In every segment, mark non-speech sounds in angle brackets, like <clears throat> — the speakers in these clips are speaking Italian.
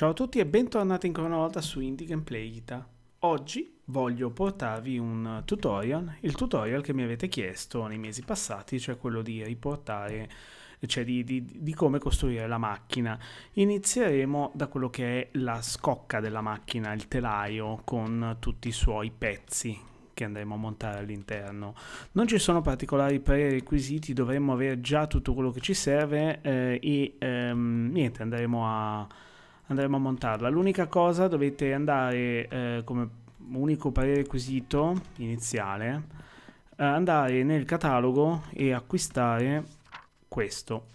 Ciao a tutti e bentornati ancora una volta su Indie Gameplay Guitar. Oggi voglio portarvi un tutorial, il tutorial che mi avete chiesto nei mesi passati, cioè quello di riportare, cioè di, di, di come costruire la macchina. Inizieremo da quello che è la scocca della macchina, il telaio con tutti i suoi pezzi che andremo a montare all'interno. Non ci sono particolari prerequisiti, dovremmo avere già tutto quello che ci serve eh, e ehm, niente, andremo a, andremo a montarla. L'unica cosa dovete andare eh, come unico prerequisito iniziale, eh, andare nel catalogo e acquistare questo.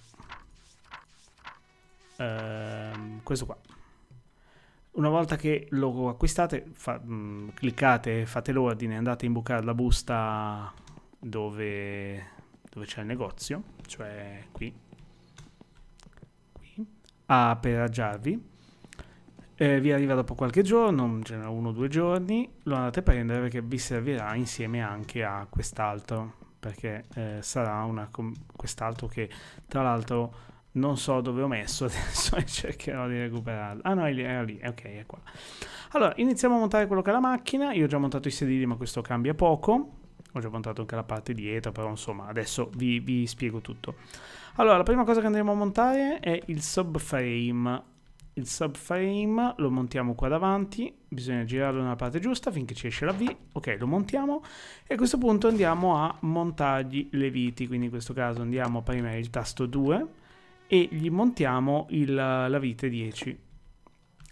Eh, questo qua. Una volta che lo acquistate, fa, mh, mm, cliccate, fate l'ordine, andate a imboccare la busta dove, dove c'è il negozio, cioè qui, qui a per aggiarvi eh, vi arriva dopo qualche giorno, mm, uno o due giorni, lo andate a prendere perché vi servirà insieme anche a quest'altro, perché eh, sarà una, quest'altro che tra l'altro non so dove ho messo <laughs> adesso e cercherò di recuperarlo. Ah no, era lì, ok, è qua. Allora, iniziamo a montare quello che è la macchina, io ho già montato i sedili ma questo cambia poco, ho già montato anche la parte dietro, però insomma adesso vi, vi spiego tutto. Allora, la prima cosa che andremo a montare è il subframe il subframe lo montiamo qua davanti, bisogna girarlo nella parte giusta finché ci esce la V, ok lo montiamo e a questo punto andiamo a montargli le viti, quindi in questo caso andiamo a premere il tasto 2 e gli montiamo il, la vite 10.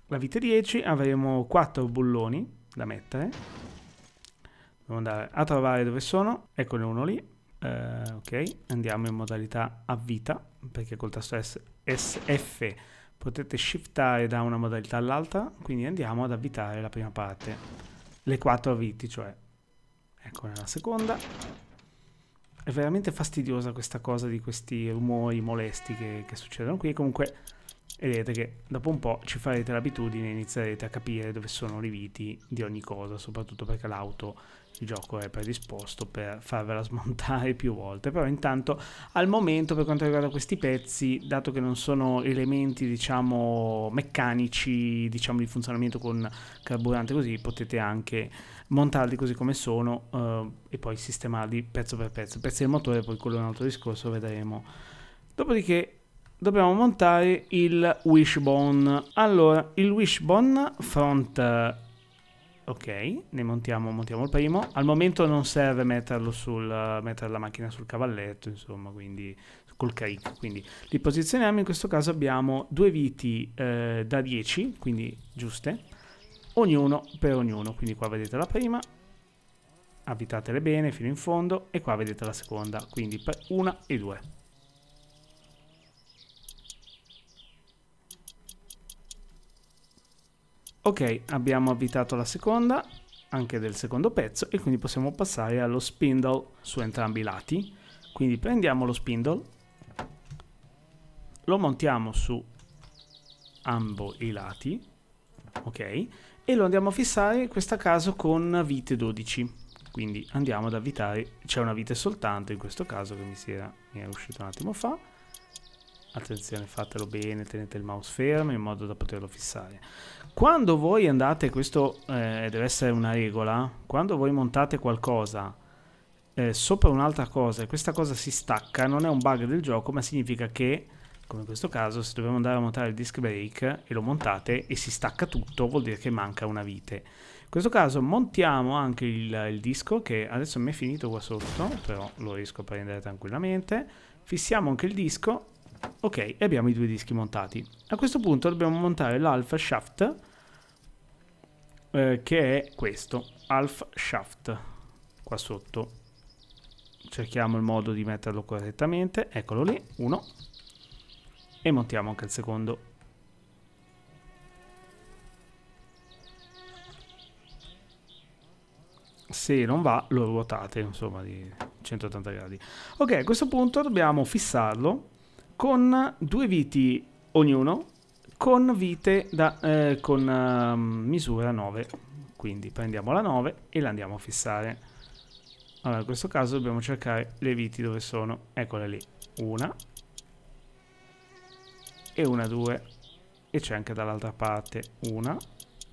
La vite 10 avremo 4 bulloni da mettere, dobbiamo andare a trovare dove sono, eccone uno lì, eh, ok andiamo in modalità a vita perché col tasto S, SF potete shiftare da una modalità all'altra, quindi andiamo ad abitare la prima parte, le quattro viti cioè. Ecco nella seconda. È veramente fastidiosa questa cosa di questi rumori molesti che, che succedono qui, comunque vedete che dopo un po' ci farete l'abitudine e inizierete a capire dove sono i viti di ogni cosa, soprattutto perché l'auto il gioco è predisposto per farvela smontare <laughs> più volte, però intanto al momento per quanto riguarda questi pezzi, dato che non sono elementi diciamo meccanici, diciamo di funzionamento con carburante così, potete anche montarli così come sono eh, e poi sistemarli pezzo per pezzo. Pezzi del motore, poi quello è un altro discorso, vedremo. Dopodiché dobbiamo montare il wishbone. Allora, il wishbone front Ok, ne montiamo, montiamo, il primo. Al momento non serve metterlo sul, mettere la macchina sul cavalletto, insomma, quindi col carico. Quindi li posizioniamo, in questo caso abbiamo due viti eh, da 10, quindi giuste, ognuno per ognuno. Quindi qua vedete la prima, avvitatele bene fino in fondo, e qua vedete la seconda, quindi per una e due. Ok, abbiamo avvitato la seconda, anche del secondo pezzo, e quindi possiamo passare allo spindle su entrambi i lati. Quindi prendiamo lo spindle, lo montiamo su ambo i lati, ok, e lo andiamo a fissare in questo caso con vite 12. Quindi andiamo ad avvitare, c'è una vite soltanto in questo caso che mi, era, mi è uscito un attimo fa, attenzione fatelo bene tenete il mouse fermo in modo da poterlo fissare quando voi andate questo eh, deve essere una regola quando voi montate qualcosa eh, sopra un'altra cosa e questa cosa si stacca non è un bug del gioco ma significa che come in questo caso se dobbiamo andare a montare il disc brake e lo montate e si stacca tutto vuol dire che manca una vite in questo caso montiamo anche il, il disco che adesso mi è finito qua sotto però lo riesco a prendere tranquillamente fissiamo anche il disco Ok, e abbiamo i due dischi montati. A questo punto dobbiamo montare l'alpha shaft, eh, che è questo, alpha shaft, qua sotto. Cerchiamo il modo di metterlo correttamente, eccolo lì, uno. E montiamo anche il secondo. Se non va, lo ruotate, insomma, di 180 gradi. Ok, a questo punto dobbiamo fissarlo con due viti ognuno, con vite da, eh, con uh, misura 9. Quindi prendiamo la 9 e la andiamo a fissare. Allora, in questo caso dobbiamo cercare le viti dove sono. Eccole lì. Una. E una, due. E c'è anche dall'altra parte una.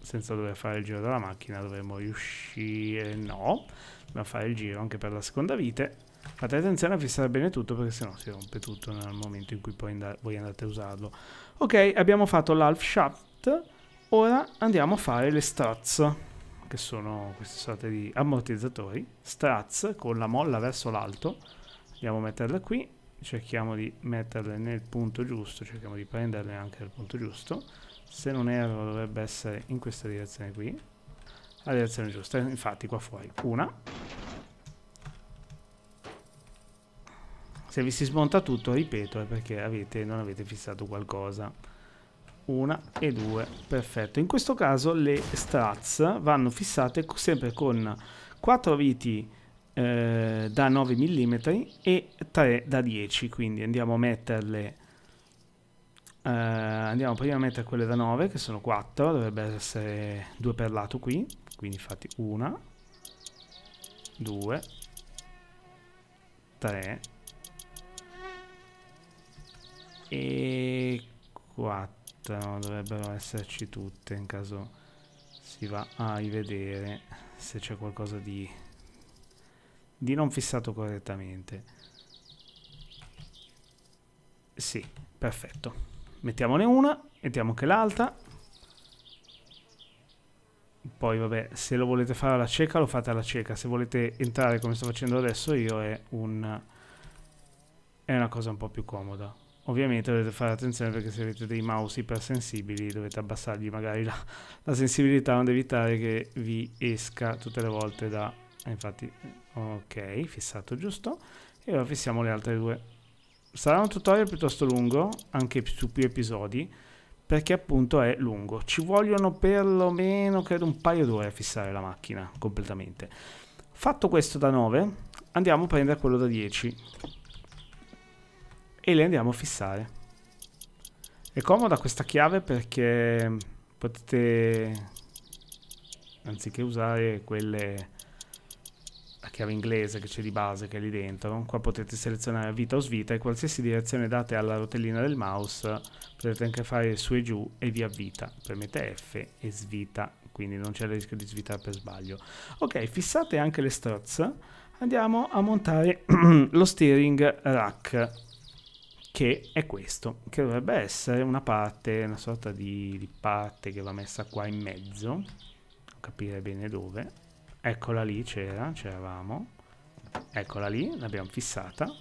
Senza dover fare il giro della macchina dovremmo riuscire... No. Dobbiamo fare il giro anche per la seconda vite Fate attenzione a fissare bene tutto perché sennò si rompe tutto nel momento in cui poi and voi andate a usarlo. Ok, abbiamo fatto l'half shaft, ora andiamo a fare le struts, che sono queste sorte di ammortizzatori. Struts con la molla verso l'alto, andiamo a metterle qui, cerchiamo di metterle nel punto giusto, cerchiamo di prenderle anche nel punto giusto. Se non erro dovrebbe essere in questa direzione qui, la direzione giusta, infatti qua fuori. Una, Se vi si smonta tutto, ripeto, è perché avete, non avete fissato qualcosa. Una e due, perfetto. In questo caso le strats vanno fissate sempre con 4 viti eh, da 9 mm e 3 da 10, quindi andiamo a metterle... Eh, andiamo prima a mettere quelle da 9 che sono 4, dovrebbe essere 2 per lato qui, quindi fate una, 2, 3 e 4 dovrebbero esserci tutte in caso si va a rivedere se c'è qualcosa di, di non fissato correttamente sì perfetto mettiamone una mettiamo anche l'altra poi vabbè se lo volete fare alla cieca lo fate alla cieca se volete entrare come sto facendo adesso io è un è una cosa un po' più comoda Ovviamente dovete fare attenzione perché se avete dei mouse ipersensibili dovete abbassargli magari la, la sensibilità, onde evitare che vi esca tutte le volte da... Eh, infatti, ok, fissato giusto. E ora fissiamo le altre due. Sarà un tutorial piuttosto lungo, anche su più episodi, perché appunto è lungo. Ci vogliono perlomeno, credo, un paio d'ore a fissare la macchina completamente. Fatto questo da 9, andiamo a prendere quello da 10 e le andiamo a fissare. È comoda questa chiave perché potete, anziché usare quelle, la chiave inglese che c'è di base che è lì dentro, qua potete selezionare vita o svita e qualsiasi direzione date alla rotellina del mouse potete anche fare su e giù e via vita. Premete F e svita, quindi non c'è il rischio di svitare per sbaglio. Ok, fissate anche le struts, andiamo a montare <clears throat> lo steering rack che è questo, che dovrebbe essere una parte, una sorta di, di parte che va messa qua in mezzo, non capire bene dove. Eccola lì, c'era, c'eravamo. Eccola lì, l'abbiamo fissata.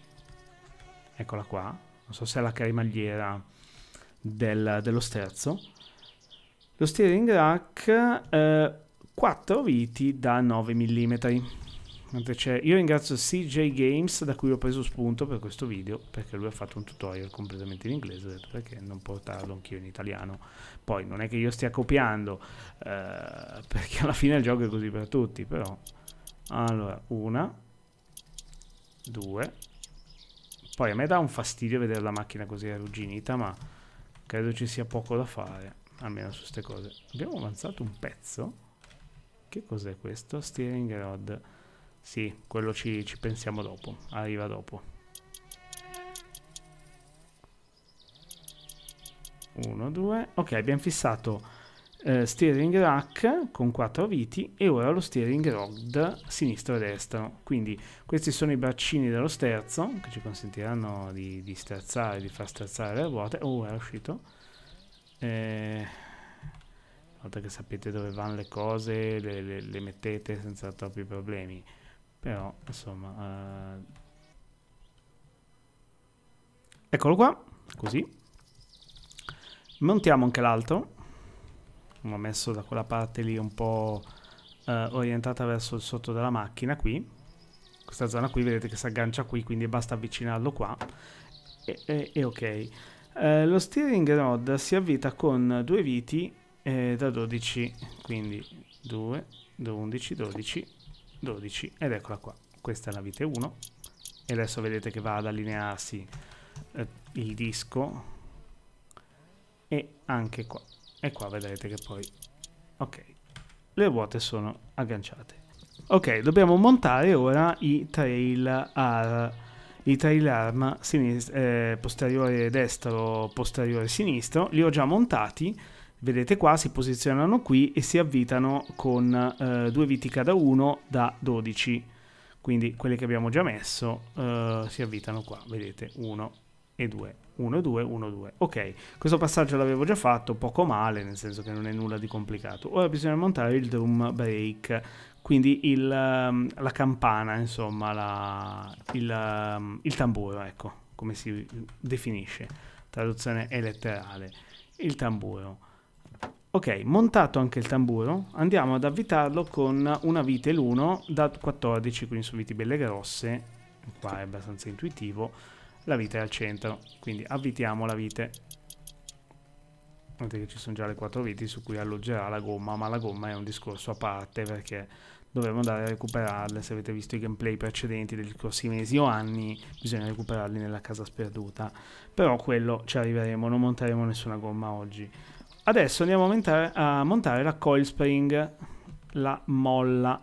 Eccola qua. Non so se è la carimagliera del, dello sterzo. Lo steering rack, eh, 4 viti da 9 mm io ringrazio CJ Games da cui ho preso spunto per questo video perché lui ha fatto un tutorial completamente in inglese ho detto perché non portarlo anch'io in italiano poi non è che io stia copiando eh, <laughs> perché alla fine il gioco è così per tutti però allora una due poi a me dà un fastidio vedere la macchina così arrugginita ma credo ci sia poco da fare almeno su queste cose abbiamo avanzato un pezzo che cos'è questo? steering rod sì, quello ci, ci pensiamo dopo. Arriva dopo. Uno, due. Ok, abbiamo fissato eh, steering rack con quattro viti e ora lo steering rod sinistro e destro. Quindi questi sono i braccini dello sterzo che ci consentiranno di, di sterzare, di far sterzare le ruote. Oh, è uscito. Eh, una volta che sapete dove vanno le cose, le, le, le mettete senza troppi problemi. Però, insomma... Eh... Eccolo qua, così. Montiamo anche l'altro. L'ho messo da quella parte lì un po' eh, orientata verso il sotto della macchina qui. Questa zona qui vedete che si aggancia qui, quindi basta avvicinarlo qua. E, e, e ok. Eh, lo steering rod si avvita con due viti eh, da 12, quindi 2, 11, 12, 12 ed eccola qua. Questa è la vite 1 e adesso vedete che va ad allinearsi eh, il disco e anche qua. E qua vedrete che poi ok, le ruote sono agganciate. Ok, dobbiamo montare ora i trail arm, i trail arm eh, posteriore destro, posteriore sinistro, li ho già montati vedete qua, si posizionano qui e si avvitano con eh, due viti cada uno da 12. Quindi quelli che abbiamo già messo eh, si avvitano qua, vedete, 1 e 2, 1 e 2, 1 e 2. Ok, questo passaggio l'avevo già fatto, poco male, nel senso che non è nulla di complicato. Ora bisogna montare il drum break, quindi il, ehm, la campana, insomma, la, il, ehm, il tamburo, ecco, come si definisce. Traduzione è letterale. Il tamburo Ok, montato anche il tamburo, andiamo ad avvitarlo con una vite l'1 da 14, quindi su viti belle grosse, qua è abbastanza intuitivo, la vite è al centro, quindi avvitiamo la vite. Vedete che ci sono già le 4 viti su cui alloggerà la gomma, ma la gomma è un discorso a parte perché dovremmo andare a recuperarle, se avete visto i gameplay precedenti degli scorsi mesi o anni bisogna recuperarli nella casa sperduta, però quello ci arriveremo, non monteremo nessuna gomma oggi. Adesso andiamo a, montare, a montare la coil spring, la molla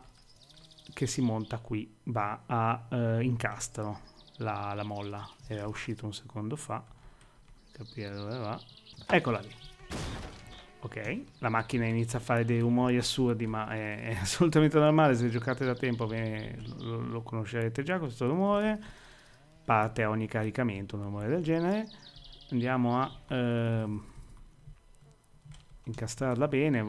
che si monta qui, va a eh, incastro, la, la molla era uscito un secondo fa, capire dove va, eccola lì. Ok, la macchina inizia a fare dei rumori assurdi, ma è, è <laughs> assolutamente normale, se giocate da tempo bene, lo, lo, conoscerete già questo rumore, parte a ogni caricamento un rumore del genere, andiamo a... Ehm, incastrarla bene,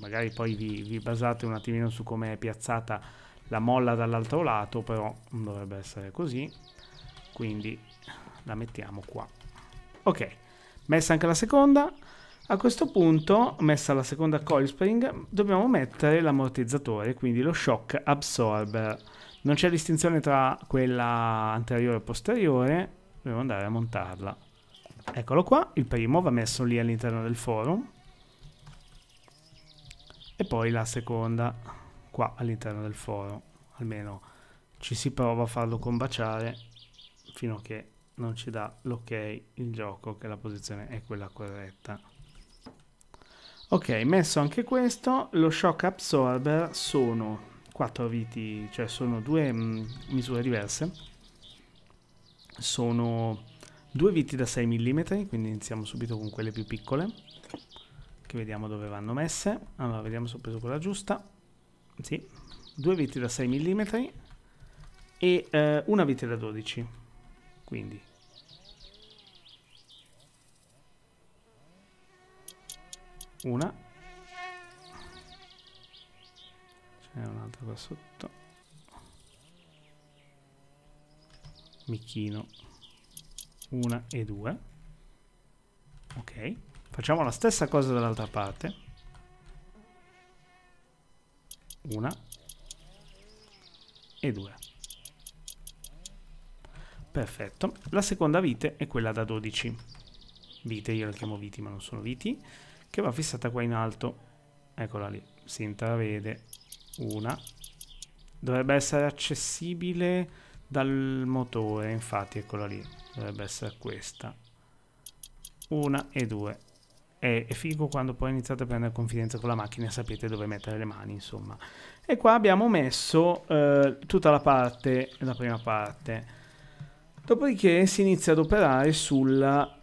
magari poi vi, vi basate un attimino su come è piazzata la molla dall'altro lato, però non dovrebbe essere così, quindi la mettiamo qua. Ok, messa anche la seconda, a questo punto, messa la seconda coil spring, dobbiamo mettere l'ammortizzatore, quindi lo shock absorber. Non c'è distinzione tra quella anteriore e posteriore, dobbiamo andare a montarla. Eccolo qua, il primo va messo lì all'interno del forum e poi la seconda qua all'interno del foro almeno ci si prova a farlo combaciare fino a che non ci dà l'ok il gioco che la posizione è quella corretta ok messo anche questo lo shock absorber sono 4 viti cioè sono due mh, mm, misure diverse sono due viti da 6 mm quindi iniziamo subito con quelle più piccole che vediamo dove vanno messe. Allora, vediamo se ho preso quella giusta. Sì, due viti da 6 mm e eh, una vite da 12. Quindi una C'è un'altra qua sotto Michino una e due ok Facciamo la stessa cosa dall'altra parte. Una. E due. Perfetto. La seconda vite è quella da 12. Vite, io la chiamo viti, ma non sono viti. Che va fissata qua in alto. Eccola lì. Si intravede. Una. Dovrebbe essere accessibile dal motore, infatti, eccola lì. Dovrebbe essere questa. Una e due è, figo quando poi iniziate a prendere confidenza con la macchina e sapete dove mettere le mani, insomma. E qua abbiamo messo eh, tutta la parte, la prima parte. Dopodiché si inizia ad operare sul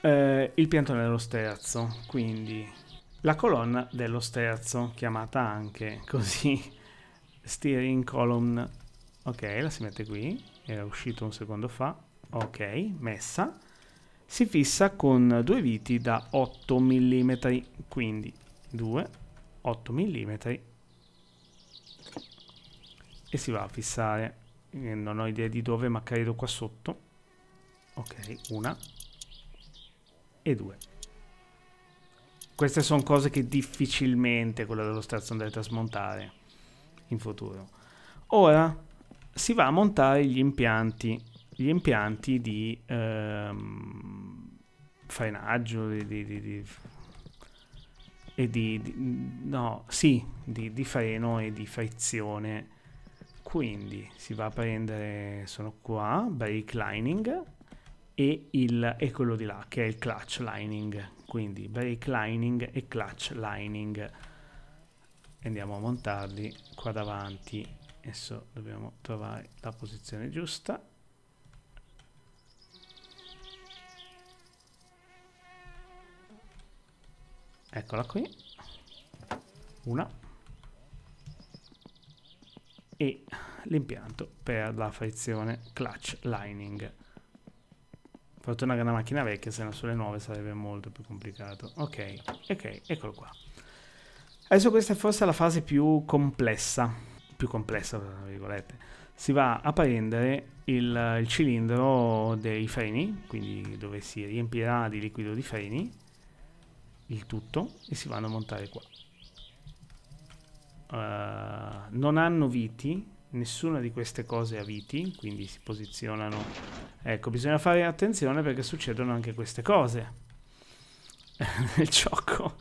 eh, piantone dello sterzo, quindi la colonna dello sterzo, chiamata anche <laughs> così steering column. Ok, la si mette qui, era uscito un secondo fa. Ok, messa si fissa con due viti da 8 mm, quindi 2, 8 mm e si va a fissare. Eh, non ho idea di dove, ma credo qua sotto. Ok, una e due. Queste sono cose che difficilmente quella dello strazzo andrete a smontare in futuro. Ora si va a montare gli impianti gli impianti di ehm, frenaggio di, di, di, di e di, no, sì, di, freno e di frizione. Quindi si va a prendere, sono qua, brake lining e, il, e quello di là che è il clutch lining. Quindi brake lining e clutch lining. Andiamo a montarli qua davanti. Adesso dobbiamo trovare la posizione giusta Eccola qui. Una. E l'impianto per la frizione clutch lining. Fortuna che è una macchina vecchia, se no sulle nuove sarebbe molto più complicato. Ok, ok, eccolo qua. Adesso questa è forse la fase più complessa, più complessa tra virgolette. Si va a prendere il, il cilindro dei freni, quindi dove si riempirà di liquido di freni, il tutto e si vanno a montare qua. Uh, non hanno viti, nessuna di queste cose ha viti, quindi si posizionano... Ecco, bisogna fare attenzione perché succedono anche queste cose <laughs> nel ciocco.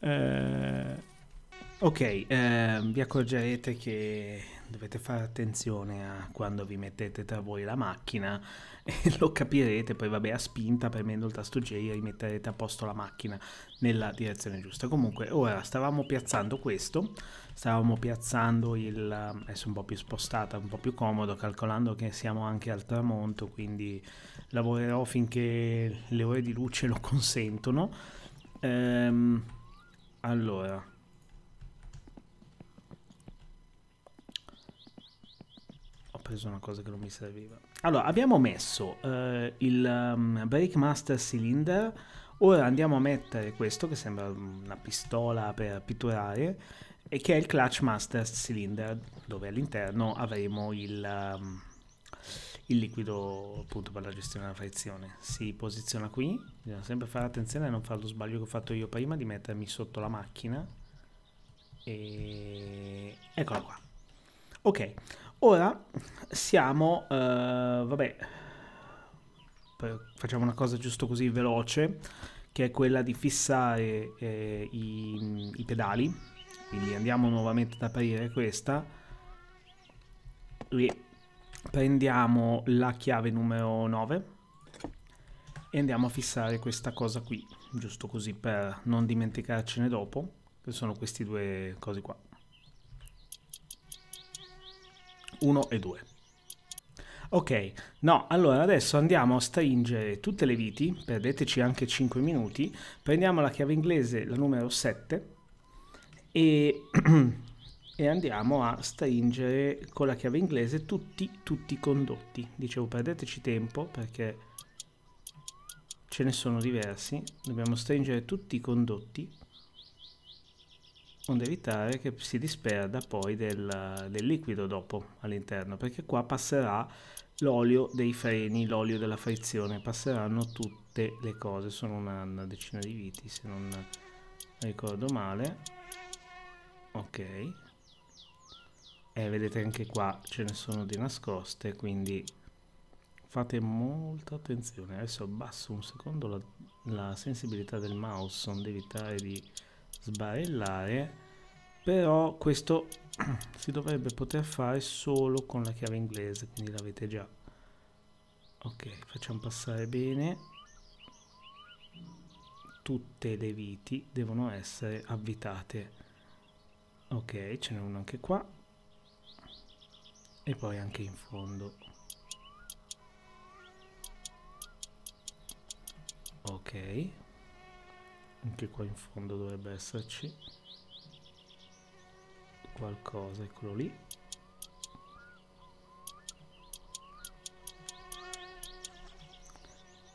Uh, eh, ok, uh, vi accorgerete che dovete fare attenzione a quando vi mettete tra voi la macchina <laughs> e lo capirete, poi vabbè a spinta premendo il tasto J rimetterete a posto la macchina nella direzione giusta. Comunque ora stavamo piazzando questo, stavamo piazzando il, adesso un po' più spostata, un po' più comodo, calcolando che siamo anche al tramonto, quindi lavorerò finché le ore di luce lo <laughs> consentono. Ehm, allora, preso una cosa che non mi serviva. Allora, abbiamo messo eh, il um, Brake Master Cylinder. Ora andiamo a mettere questo che sembra una pistola per pitturare e che è il Clutch Master Cylinder dove all'interno avremo il, um, il liquido appunto per la gestione della frizione. Si posiziona qui, bisogna sempre fare attenzione a non fare lo sbaglio che ho fatto io prima di mettermi sotto la macchina e eccola qua. Ok, Ora siamo, eh, vabbè, facciamo una cosa giusto così veloce, che è quella di fissare eh, i, i pedali. Quindi andiamo nuovamente ad aprire questa. Prendiamo la chiave numero 9 e andiamo a fissare questa cosa qui, giusto così per non dimenticarcene dopo, che sono questi due cosi qua. 1 e 2. Ok, no, allora adesso andiamo a stringere tutte le viti, perdeteci anche 5 minuti, prendiamo la chiave inglese, la numero 7, e, <clears throat> e andiamo a stringere con la chiave inglese tutti, tutti i condotti. Dicevo, perdeteci tempo perché ce ne sono diversi, dobbiamo stringere tutti i condotti onde evitare che si disperda poi del, del liquido dopo all'interno, perché qua passerà l'olio dei freni, l'olio della frizione, passeranno tutte le cose, sono una, una decina di viti se non ricordo male, ok, e eh, vedete anche qua ce ne sono di nascoste, quindi fate molta attenzione, adesso abbasso un secondo la, la sensibilità del mouse, onde evitare di sbarellare, però questo <clears throat> si dovrebbe poter fare solo con la chiave inglese, quindi l'avete già. Ok, facciamo passare bene. Tutte le viti devono essere avvitate. Ok, ce n'è uno anche qua. E poi anche in fondo. Ok anche qua in fondo dovrebbe esserci qualcosa eccolo lì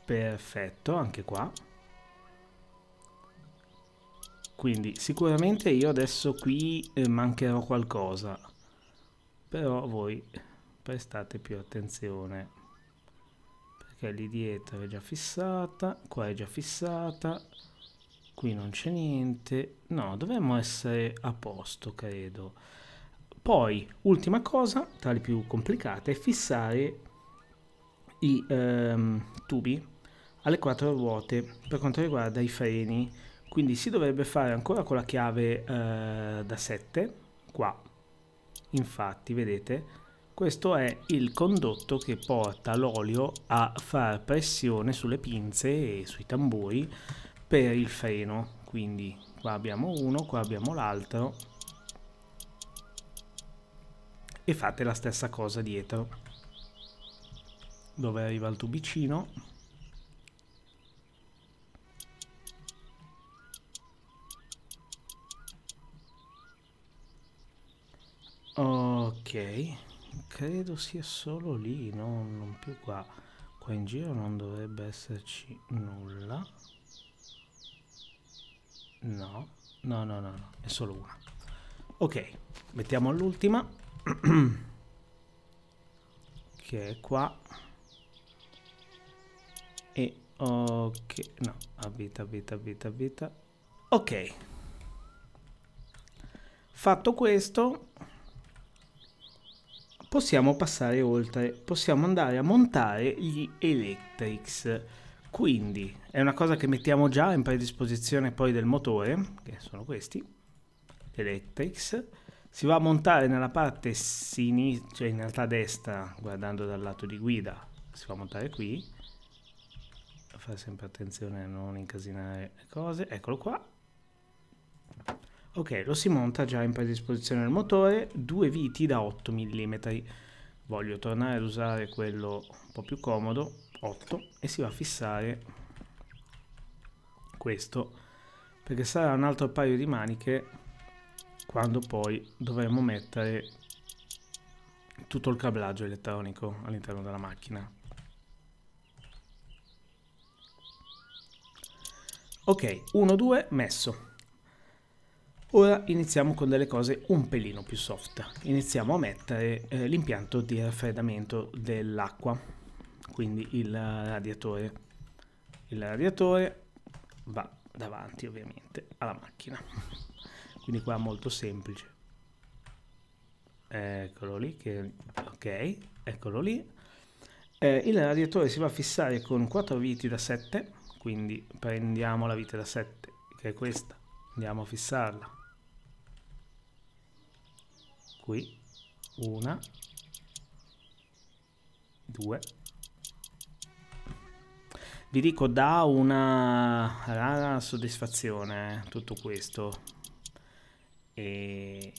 perfetto anche qua quindi sicuramente io adesso qui eh, mancherò qualcosa però voi prestate più attenzione perché lì dietro è già fissata qua è già fissata qui non c'è niente no dovremmo essere a posto credo poi ultima cosa tra le più complicate è fissare i ehm, tubi alle quattro ruote per quanto riguarda i freni quindi si dovrebbe fare ancora con la chiave eh, da 7 qua infatti vedete questo è il condotto che porta l'olio a far pressione sulle pinze e sui tamburi per il freno quindi qua abbiamo uno qua abbiamo l'altro e fate la stessa cosa dietro dove arriva il tubicino ok credo sia solo lì no? non più qua qua in giro non dovrebbe esserci nulla No, no, no, no, no. è solo una. Ok, mettiamo l'ultima. <clears throat> che è qua. E ok, no, avvita, avvita, avvita, avvita. Ok. Fatto questo, possiamo passare oltre, possiamo andare a montare gli electrics. Quindi è una cosa che mettiamo già in predisposizione poi del motore, che sono questi, Electrics. Si va a montare nella parte sinistra, cioè in realtà destra, guardando dal lato di guida, si va a montare qui. Fare sempre attenzione a non incasinare le cose. Eccolo qua. Ok, lo si monta già in predisposizione del motore, due viti da 8 mm. Voglio tornare ad usare quello un po' più comodo, 8 e si va a fissare questo perché sarà un altro paio di maniche quando poi dovremo mettere tutto il cablaggio elettronico all'interno della macchina ok 1 2 messo Ora iniziamo con delle cose un pelino più soft. Iniziamo a mettere eh, l'impianto di raffreddamento dell'acqua quindi il radiatore. Il radiatore va davanti ovviamente alla macchina. Quindi qua molto semplice. Eccolo lì, che, ok, eccolo lì. Eh, il radiatore si va a fissare con 4 viti da 7, quindi prendiamo la vite da 7, che è questa, andiamo a fissarla. Qui, una, due, vi dico da una, rara soddisfazione eh, tutto questo e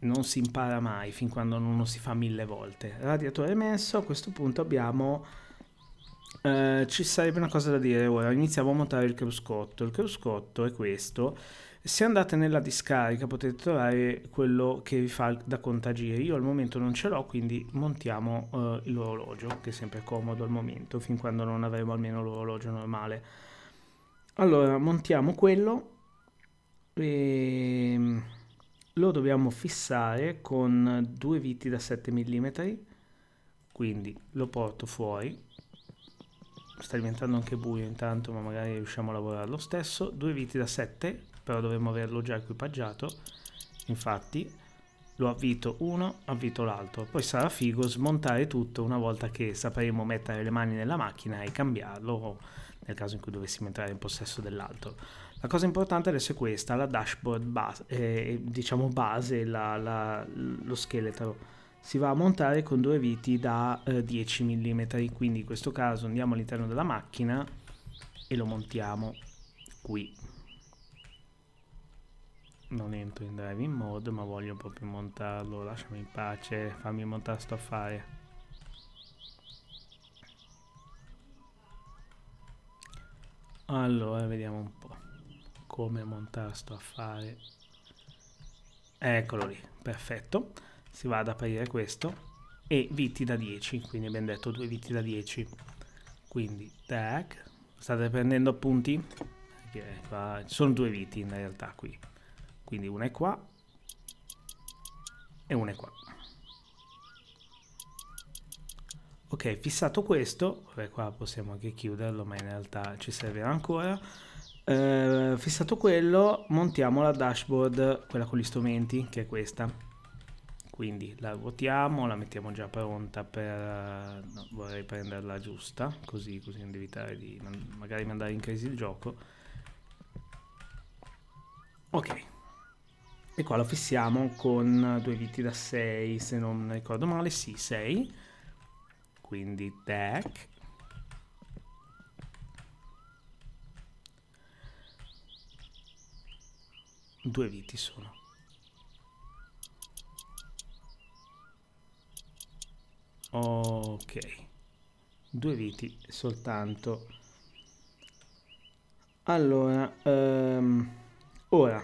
non si impara mai fin quando non lo si fa mille volte radiatore messo a questo punto abbiamo eh, ci sarebbe una cosa da dire ora iniziamo a montare il cruscotto il cruscotto è questo se andate nella discarica potete trovare quello che vi fa da contagire Io al momento non ce l'ho, quindi montiamo eh, l'orologio, che è sempre comodo al momento, fin quando non avremo almeno l'orologio normale. Allora, montiamo quello e mm, lo dobbiamo fissare con due viti da 7 mm, quindi lo porto fuori. Sta diventando anche buio intanto, ma magari riusciamo a lavorare lo stesso. Due viti da 7 però dovremmo averlo già equipaggiato infatti lo avvito uno, avvito l'altro poi sarà figo smontare tutto una volta che sapremo mettere le mani nella macchina e cambiarlo nel caso in cui dovessimo entrare in possesso dell'altro la cosa importante adesso è questa la dashboard base eh, diciamo base la, la, lo scheletro si va a montare con due viti da eh, 10 mm quindi in questo caso andiamo all'interno della macchina e lo montiamo qui non entro in driving mode ma voglio proprio montarlo lasciami in pace fammi montare sto affare allora vediamo un po' come montare sto affare eccolo lì perfetto si va ad aprire questo e viti da 10 quindi abbiamo detto due viti da 10 quindi tac state prendendo appunti? Qua, ci sono due viti in realtà qui quindi una è qua e una è qua. Ok, fissato questo, vabbè qua possiamo anche chiuderlo, ma in realtà ci serve ancora. Eh, fissato quello, montiamo la dashboard, quella con gli strumenti, che è questa. Quindi la ruotiamo, la mettiamo già pronta per... Eh, no, vorrei prenderla giusta, così, così non evitare di magari mandare in crisi il gioco. Ok, e qua lo fissiamo con due viti da 6 se non ricordo male sì 6 quindi tac due viti sono ok due viti soltanto allora um, ora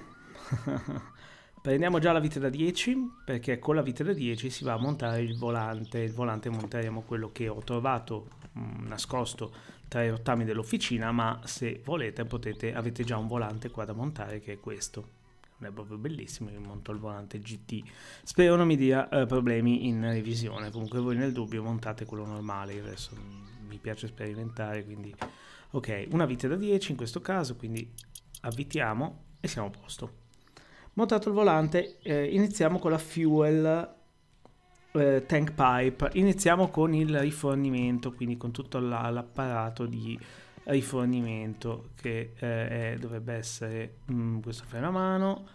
<laughs> Prendiamo già la vite da 10 perché con la vite da 10 si va a montare il volante. Il volante monteremo quello che ho trovato mh, mm, nascosto tra i rottami dell'officina, ma se volete potete, avete già un volante qua da montare che è questo. Non è proprio bellissimo, io monto il volante GT. Spero non mi dia eh, problemi in revisione, comunque voi nel dubbio montate quello normale, adesso mi piace sperimentare, quindi... Ok, una vite da 10 in questo caso, quindi avvitiamo e siamo a posto. Montato il volante, eh, iniziamo con la fuel eh, tank pipe. Iniziamo con il rifornimento, quindi con tutto l'apparato di rifornimento che eh, è, dovrebbe essere mh, mm, questo freno a mano.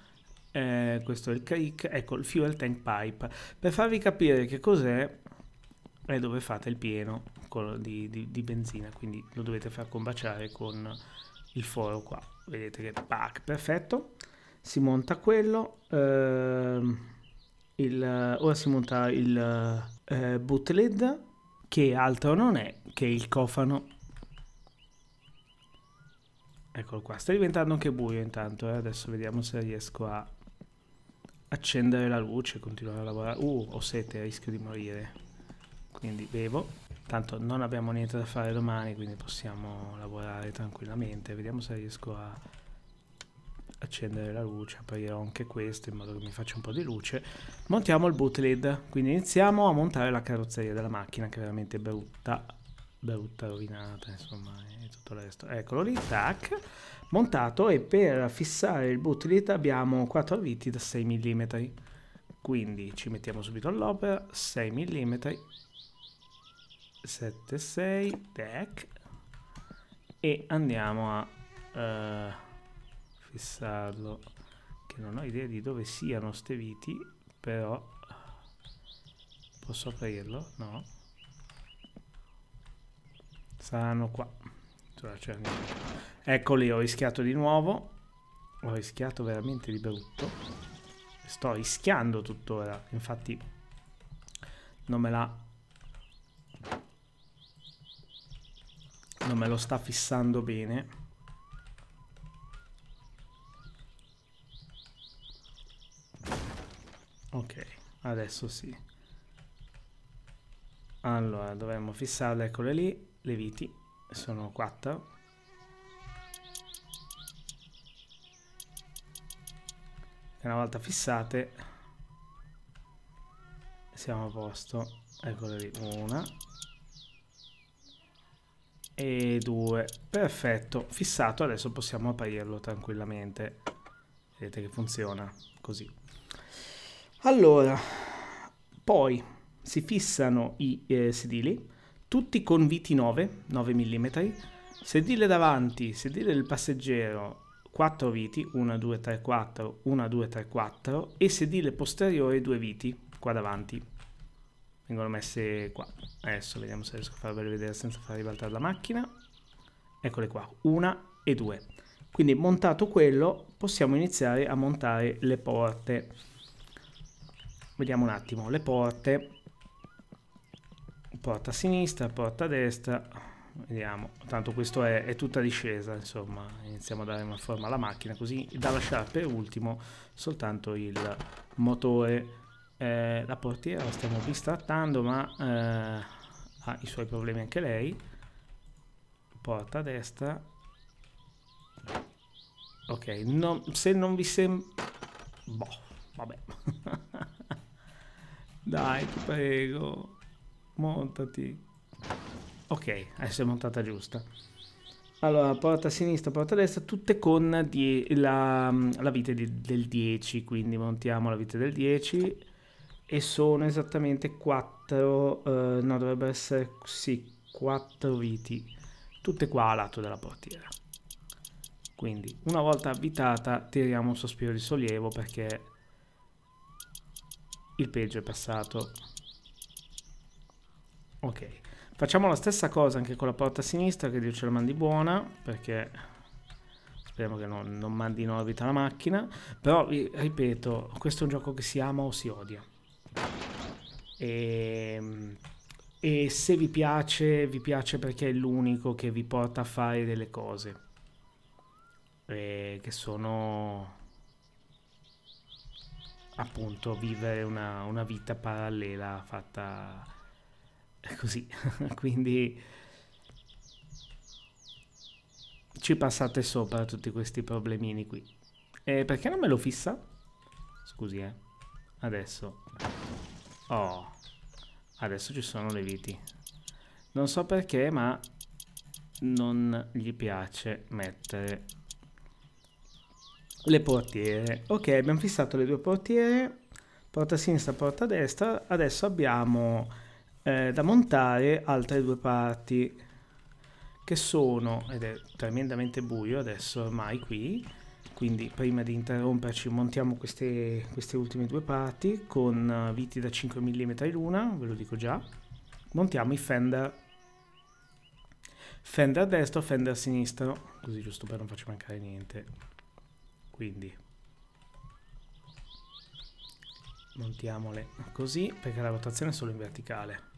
Eh, questo è il crick, ecco il fuel tank pipe. Per farvi capire che cos'è, è dove fate il pieno di, di, di benzina, quindi lo dovete far combaciare con il foro qua. Vedete che pack, perfetto si monta quello ehm, il, ora si monta il eh, boot che altro non è che il cofano eccolo qua sta diventando anche buio intanto eh? adesso vediamo se riesco a accendere la luce continuare a lavorare uh ho sete rischio di morire quindi bevo tanto non abbiamo niente da fare domani quindi possiamo lavorare tranquillamente vediamo se riesco a accendere la luce, aprirò anche questo in modo che mi faccia un po' di luce. Montiamo il boot lid, quindi iniziamo a montare la carrozzeria della macchina che è veramente brutta, brutta, rovinata, insomma, e tutto il resto. Eccolo lì, tac, montato e per fissare il boot lid abbiamo 4 viti da 6 mm. Quindi ci mettiamo subito all'opera, 6 mm, 7, 6, tac, e andiamo a... Uh, fissarlo che non ho idea di dove siano ste viti però posso aprirlo? no saranno qua cioè, eccoli ho rischiato di nuovo ho rischiato veramente di brutto sto rischiando tuttora infatti non me la non me lo sta fissando bene adesso sì. Allora, dovremmo fissarle, eccole lì, le viti, sono 4. una volta fissate, siamo a posto, eccole lì, una e due, perfetto, fissato, adesso possiamo aprirlo tranquillamente, vedete che funziona così. Allora, poi si fissano i eh, sedili, tutti con viti 9, 9 mm, sedile davanti, sedile del passeggero, 4 viti, 1, 2, 3, 4, 1, 2, 3, 4 e sedile posteriore 2 viti, qua davanti. Vengono messe qua. Adesso vediamo se riesco a farvele vedere senza far ribaltare la macchina. Eccole qua, una e due. Quindi montato quello possiamo iniziare a montare le porte. Vediamo un attimo, le porte. Porta a sinistra, porta a destra. Vediamo, tanto questo è, è tutta discesa, insomma, iniziamo a dare una forma alla macchina, così da lasciare per ultimo soltanto il motore. Eh, la portiera la stiamo bistrattando, ma eh, ha i suoi problemi anche lei. Porta a destra. Ok, non, se non vi sembra... Boh, vabbè. <laughs> Dai, ti prego. Montati. Ok, adesso eh, è montata giusta. Allora, porta a sinistra, porta a destra, tutte con die- la, la, vite di, del 10, quindi montiamo la vite del 10 e sono esattamente 4, eh, no dovrebbero essere, sì, 4 viti, tutte qua al lato della portiera. Quindi una volta avvitata tiriamo un sospiro di sollievo perché il peggio è passato. Ok. Facciamo la stessa cosa anche con la porta sinistra, che Dio ce la mandi buona, perché speriamo che non, non mandi in orbita la macchina. Però, ripeto, questo è un gioco che si ama o si odia. E, ehm, e se vi piace, vi piace perché è l'unico che vi porta a fare delle cose. E eh, che sono appunto vivere una, una vita parallela fatta eh, così. <laughs> Quindi ci passate sopra tutti questi problemini qui. E perché non me lo fissa? Scusi, eh. Adesso. Oh. Adesso ci sono le viti. Non so perché, ma non gli piace mettere le portiere. Ok, abbiamo fissato le due portiere, porta sinistra, porta destra. Adesso abbiamo eh, da montare altre due parti che sono, ed è tremendamente buio adesso ormai qui, quindi prima di interromperci montiamo queste, queste ultime due parti con eh, viti da 5 mm l'una, ve lo dico già, montiamo i fender fender destro, fender sinistro, così giusto per non farci mancare niente quindi montiamole così perché la rotazione è solo in verticale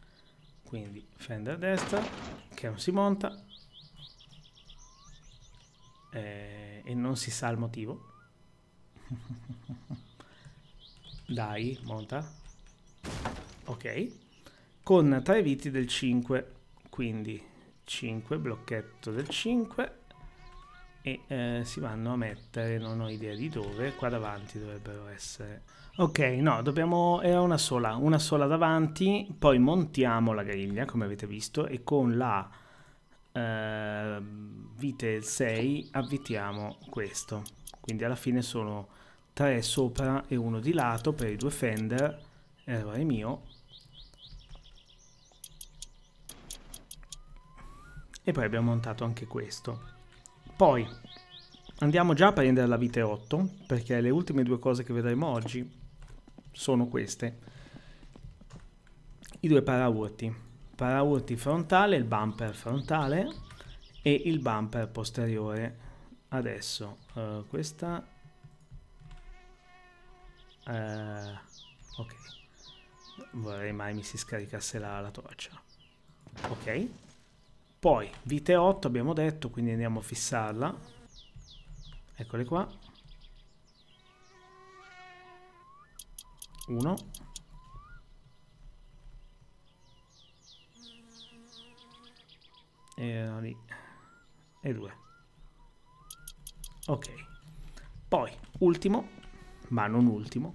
quindi fender a destra che non si monta eh, e non si sa il motivo <laughs> dai monta ok con tre viti del 5 quindi 5 blocchetto del 5 e eh, si vanno a mettere, non ho idea di dove, qua davanti dovrebbero essere. Ok, no, dobbiamo, era una sola, una sola davanti, poi montiamo la griglia come avete visto e con la eh, vite 6 avvitiamo questo. Quindi alla fine sono tre sopra e uno di lato per i due fender, errore mio. E poi abbiamo montato anche questo. Poi andiamo già a prendere la vite 8 perché le ultime due cose che vedremo oggi sono queste. I due paraurti, paraurti frontale, il bumper frontale e il bumper posteriore. Adesso uh, questa... Uh, ok, vorrei mai mi si scaricasse la, la torcia. Ok. Poi vite 8 abbiamo detto, quindi andiamo a fissarla. Eccole qua. 1. E lì. E 2. Ok. Poi, ultimo, ma non ultimo,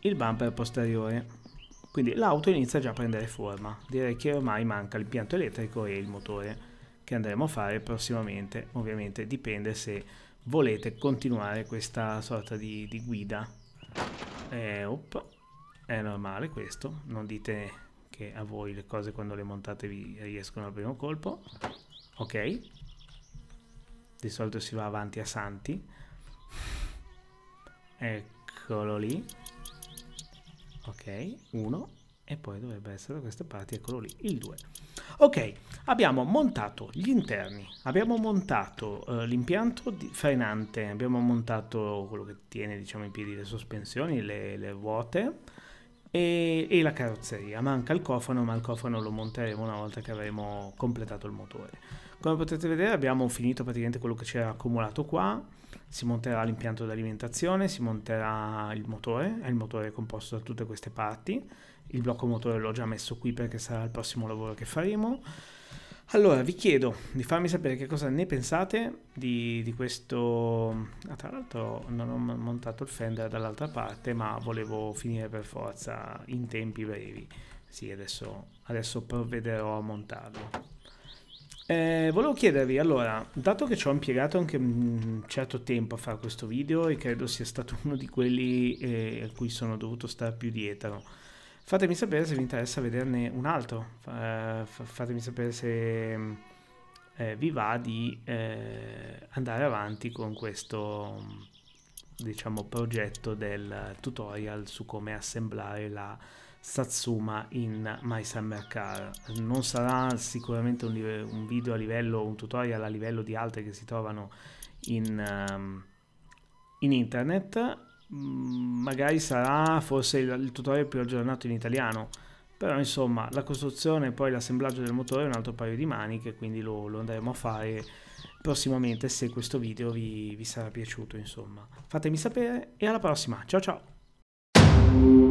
il bumper posteriore. Quindi l'auto inizia già a prendere forma, direi che ormai manca l'impianto elettrico e il motore che andremo a fare prossimamente, ovviamente dipende se volete continuare questa sorta di, di guida. Eh, op, è normale questo, non dite che a voi le cose quando le montate vi riescono al primo colpo. Ok, di solito si va avanti a santi. Eccolo lì ok 1 e poi dovrebbe essere da queste parti eccolo lì il 2 ok abbiamo montato gli interni abbiamo montato uh, l'impianto frenante abbiamo montato quello che tiene diciamo in piedi le sospensioni le, le ruote e, e, la carrozzeria manca il cofano ma il cofano lo monteremo una volta che avremo completato il motore come potete vedere abbiamo finito praticamente quello che c'era accumulato qua si monterà l'impianto di alimentazione, si monterà il motore, è il motore composto da tutte queste parti, il blocco motore l'ho già messo qui perché sarà il prossimo lavoro che faremo. Allora, vi chiedo di farmi sapere che cosa ne pensate di, di questo... Ah, tra l'altro non ho montato il fender dall'altra parte, ma volevo finire per forza in tempi brevi. Sì, adesso, adesso provvederò a montarlo. Eh, volevo chiedervi, allora, dato che ci ho impiegato anche un certo tempo a fare questo video e credo sia stato <laughs> uno di quelli eh, a cui sono dovuto stare più dietro, fatemi sapere se vi interessa vederne un altro, eh, fatemi sapere se eh, vi va di eh, andare avanti con questo, diciamo, progetto del tutorial su come assemblare la Satsuma in My Summer Car. Non sarà sicuramente un, un, video a livello, un tutorial a livello di altri che si trovano in, um, in internet, mm, magari sarà forse il, il, tutorial più aggiornato in italiano, però insomma la costruzione e poi l'assemblaggio del motore è un altro paio di maniche, quindi lo, lo andremo a fare prossimamente se questo video vi, vi sarà piaciuto insomma. Fatemi sapere e alla prossima, ciao ciao!